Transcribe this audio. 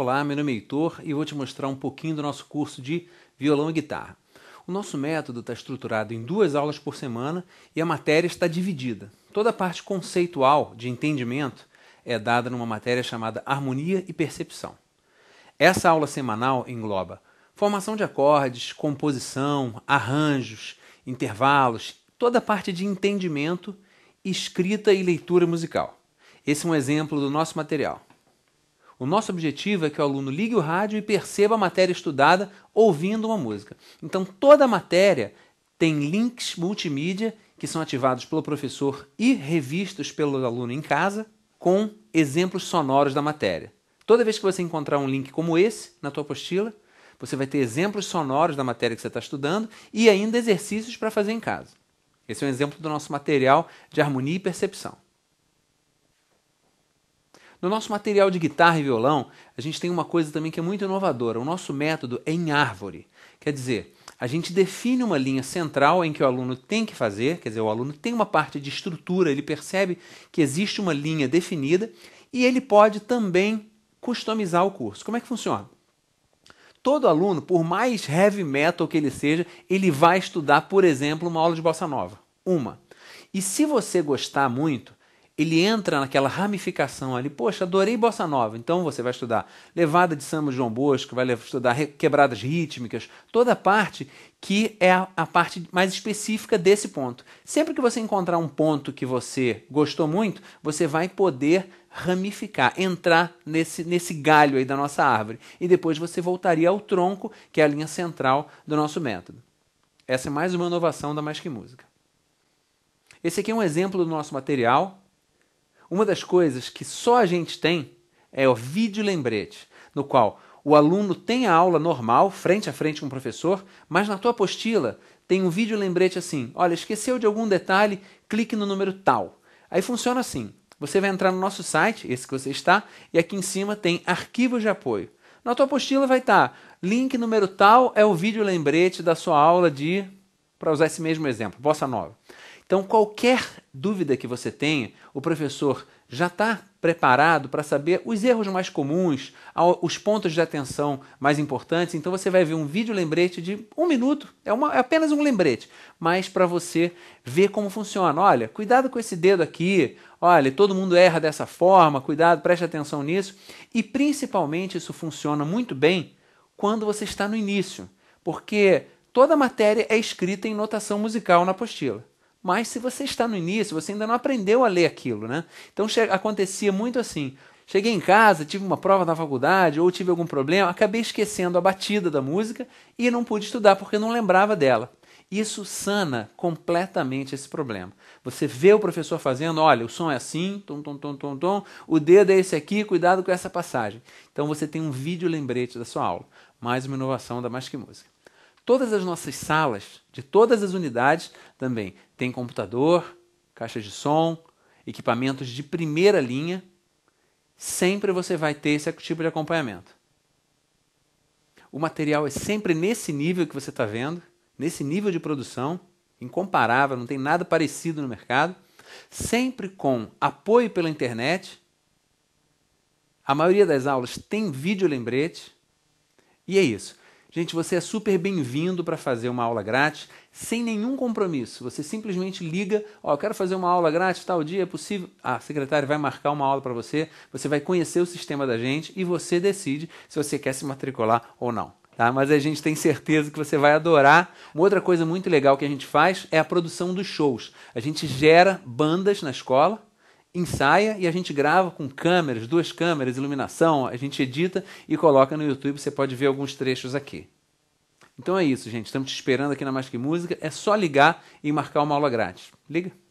Olá, meu nome é Heitor e vou te mostrar um pouquinho do nosso curso de violão e guitarra. O nosso método está estruturado em duas aulas por semana e a matéria está dividida. Toda a parte conceitual de entendimento é dada numa matéria chamada Harmonia e Percepção. Essa aula semanal engloba formação de acordes, composição, arranjos, intervalos, toda a parte de entendimento, escrita e leitura musical. Esse é um exemplo do nosso material. O nosso objetivo é que o aluno ligue o rádio e perceba a matéria estudada ouvindo uma música. Então, toda a matéria tem links multimídia que são ativados pelo professor e revistos pelo aluno em casa com exemplos sonoros da matéria. Toda vez que você encontrar um link como esse na tua apostila, você vai ter exemplos sonoros da matéria que você está estudando e ainda exercícios para fazer em casa. Esse é um exemplo do nosso material de harmonia e percepção. No nosso material de guitarra e violão, a gente tem uma coisa também que é muito inovadora. O nosso método é em árvore. Quer dizer, a gente define uma linha central em que o aluno tem que fazer, quer dizer, o aluno tem uma parte de estrutura, ele percebe que existe uma linha definida e ele pode também customizar o curso. Como é que funciona? Todo aluno, por mais heavy metal que ele seja, ele vai estudar, por exemplo, uma aula de bossa nova. Uma. E se você gostar muito, ele entra naquela ramificação ali. Poxa, adorei bossa nova. Então você vai estudar levada de samba de João Bosco, vai estudar quebradas rítmicas, toda a parte que é a, a parte mais específica desse ponto. Sempre que você encontrar um ponto que você gostou muito, você vai poder ramificar, entrar nesse, nesse galho aí da nossa árvore. E depois você voltaria ao tronco, que é a linha central do nosso método. Essa é mais uma inovação da Mais Que Música. Esse aqui é um exemplo do nosso material, uma das coisas que só a gente tem é o vídeo lembrete, no qual o aluno tem a aula normal, frente a frente com o professor, mas na tua apostila tem um vídeo lembrete assim: olha, esqueceu de algum detalhe, clique no número tal. Aí funciona assim: você vai entrar no nosso site, esse que você está, e aqui em cima tem arquivos de apoio. Na tua apostila vai estar tá, link número tal é o vídeo lembrete da sua aula de, para usar esse mesmo exemplo, bossa nova. Então, qualquer dúvida que você tenha, o professor já está preparado para saber os erros mais comuns, os pontos de atenção mais importantes. Então você vai ver um vídeo lembrete de um minuto, é, uma, é apenas um lembrete, mas para você ver como funciona. Olha, cuidado com esse dedo aqui, olha, todo mundo erra dessa forma, cuidado, preste atenção nisso. E principalmente isso funciona muito bem quando você está no início, porque toda a matéria é escrita em notação musical na apostila. Mas se você está no início, você ainda não aprendeu a ler aquilo, né? Então acontecia muito assim. Cheguei em casa, tive uma prova na faculdade ou tive algum problema, acabei esquecendo a batida da música e não pude estudar porque não lembrava dela. Isso sana completamente esse problema. Você vê o professor fazendo, olha, o som é assim, tom, tom, tom, tom, tom, o dedo é esse aqui, cuidado com essa passagem. Então você tem um vídeo lembrete da sua aula. Mais uma inovação da Mais Que Música todas as nossas salas, de todas as unidades, também tem computador, caixa de som, equipamentos de primeira linha. Sempre você vai ter esse tipo de acompanhamento. O material é sempre nesse nível que você está vendo, nesse nível de produção, incomparável, não tem nada parecido no mercado. Sempre com apoio pela internet. A maioria das aulas tem vídeo lembrete. E é isso. Gente, você é super bem-vindo para fazer uma aula grátis, sem nenhum compromisso. Você simplesmente liga, ó, oh, eu quero fazer uma aula grátis tal dia, é possível? A secretária vai marcar uma aula para você, você vai conhecer o sistema da gente e você decide se você quer se matricular ou não. Tá? Mas a gente tem certeza que você vai adorar. Uma outra coisa muito legal que a gente faz é a produção dos shows. A gente gera bandas na escola, ensaia e a gente grava com câmeras, duas câmeras, iluminação, a gente edita e coloca no YouTube. Você pode ver alguns trechos aqui. Então é isso, gente. Estamos te esperando aqui na Mais Que Música. É só ligar e marcar uma aula grátis. Liga!